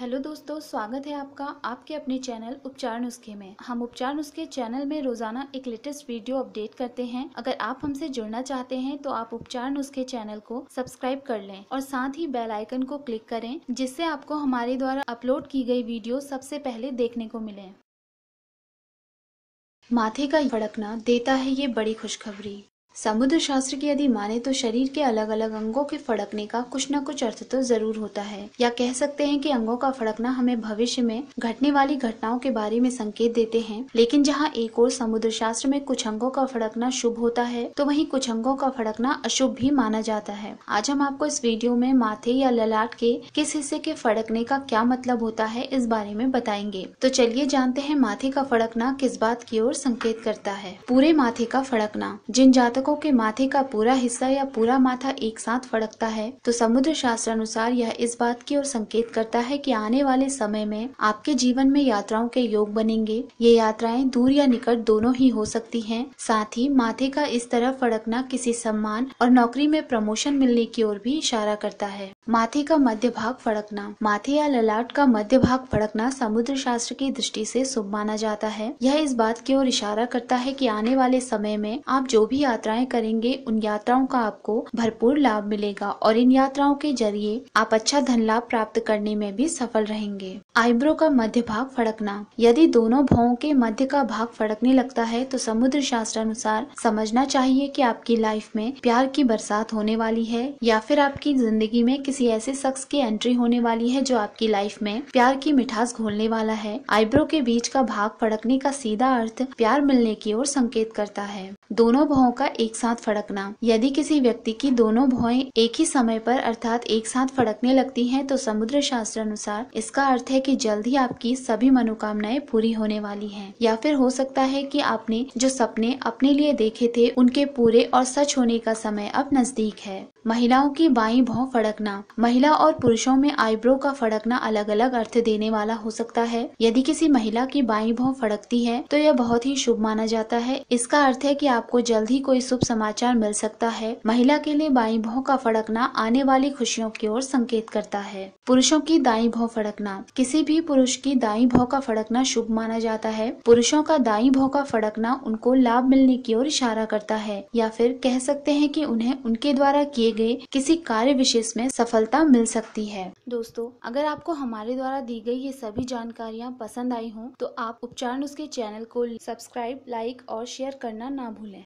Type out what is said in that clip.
Hello दोस्तों स्वागत है आपका आपके अपने चैनल उपचार नुस्खे में हम उपचार नुस्खे चैनल में रोजाना एक लेटेस्ट वीडियो अपडेट करते हैं अगर आप हमसे जुड़ना चाहते हैं तो आप उपचार नुस्खे चैनल को सब्सक्राइब कर लें और साथ ही बेल आइकन को क्लिक करें जिससे आपको हमारे द्वारा अपलोड की गई वीडियो सबसे पहले देखने को मिले माथे का फड़कना देता है ये बड़ी खुशखबरी समुद्र शास्त्र की यदि माने तो शरीर के अलग अलग अंगों के फड़कने का कुछ न कुछ अर्थ तो जरूर होता है या कह सकते हैं कि अंगों का फड़कना हमें भविष्य में घटने वाली घटनाओं के बारे में संकेत देते हैं लेकिन जहाँ एक और समुद्र शास्त्र में कुछ अंगों का फड़कना शुभ होता है तो वही कुछ अंगों का फड़कना अशुभ भी माना जाता है आज हम आपको इस वीडियो में माथे या ललाट के किस हिस्से के फड़कने का क्या मतलब होता है इस बारे में बताएंगे तो चलिए जानते हैं माथे का फड़कना किस बात की ओर संकेत करता है पूरे माथे का फड़कना जिन जातक पुस्तकों के माथे का पूरा हिस्सा या पूरा माथा एक साथ फड़कता है तो समुद्र शास्त्र अनुसार यह इस बात की ओर संकेत करता है कि आने वाले समय में आपके जीवन में यात्राओं के योग बनेंगे ये यात्राएं दूर या निकट दोनों ही हो सकती हैं। साथ ही माथे का इस तरह फड़कना किसी सम्मान और नौकरी में प्रमोशन मिलने की ओर भी इशारा करता है माथे का मध्य भाग फड़कना माथे या ललाट का मध्य भाग फड़कना समुद्र शास्त्र की दृष्टि से शुभ माना जाता है यह इस बात की ओर इशारा करता है कि आने वाले समय में आप जो भी यात्राएं करेंगे उन यात्राओं का आपको भरपूर लाभ मिलेगा और इन यात्राओं के जरिए आप अच्छा धन लाभ प्राप्त करने में भी सफल रहेंगे आईब्रो का मध्य भाग फड़कना यदि दोनों भावों के मध्य का भाग फड़कने लगता है तो समुद्र शास्त्र अनुसार समझना चाहिए की आपकी लाइफ में प्यार की बरसात होने वाली है या फिर आपकी जिंदगी में किसी ऐसे शख्स की एंट्री होने वाली है जो आपकी लाइफ में प्यार की मिठास घोलने वाला है आईब्रो के बीच का भाग फड़कने का सीधा अर्थ प्यार मिलने की ओर संकेत करता है दोनों भावों का एक साथ फड़कना यदि किसी व्यक्ति की दोनों भावें एक ही समय पर अर्थात एक साथ फड़कने लगती हैं तो समुद्र शास्त्र अनुसार इसका अर्थ है कि जल्द ही आपकी सभी मनोकामनाएं पूरी होने वाली हैं या फिर हो सकता है कि आपने जो सपने अपने लिए देखे थे उनके पूरे और सच होने का समय अब नजदीक है महिलाओं की बाई भाव फड़कना महिला और पुरुषों में आईब्रो का फड़कना अलग अलग अर्थ देने वाला हो सकता है यदि किसी महिला की बाई भाव फड़कती है तो यह बहुत ही शुभ माना जाता है इसका अर्थ है कि आपको जल्द ही कोई शुभ समाचार मिल सकता है महिला के लिए बाई भाव का फड़कना आने वाली खुशियों की ओर संकेत करता है पुरुषों की दाई भाव फड़कना किसी भी पुरुष की दाई भाव का फड़कना शुभ माना जाता है पुरुषों का दाई भाव का फड़कना उनको लाभ मिलने की ओर इशारा करता है या फिर कह सकते हैं कि उन्हें उनके द्वारा किए गए किसी कार्य विशेष में सफल सफलता मिल सकती है दोस्तों अगर आपको हमारे द्वारा दी गई ये सभी जानकारियाँ पसंद आई हों तो आप उपचार नुस्खे चैनल को सब्सक्राइब लाइक और शेयर करना ना भूलें